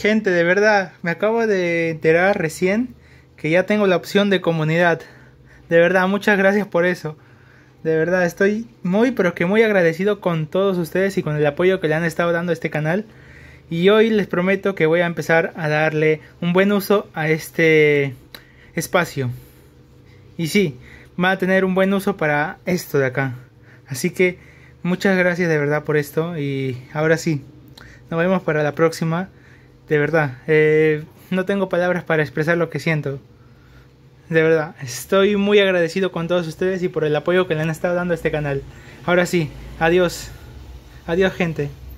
Gente, de verdad, me acabo de enterar recién que ya tengo la opción de comunidad. De verdad, muchas gracias por eso. De verdad, estoy muy pero que muy agradecido con todos ustedes y con el apoyo que le han estado dando a este canal. Y hoy les prometo que voy a empezar a darle un buen uso a este espacio. Y sí, va a tener un buen uso para esto de acá. Así que muchas gracias de verdad por esto y ahora sí, nos vemos para la próxima de verdad. Eh, no tengo palabras para expresar lo que siento. De verdad, estoy muy agradecido con todos ustedes y por el apoyo que le han estado dando a este canal. Ahora sí, adiós. Adiós gente.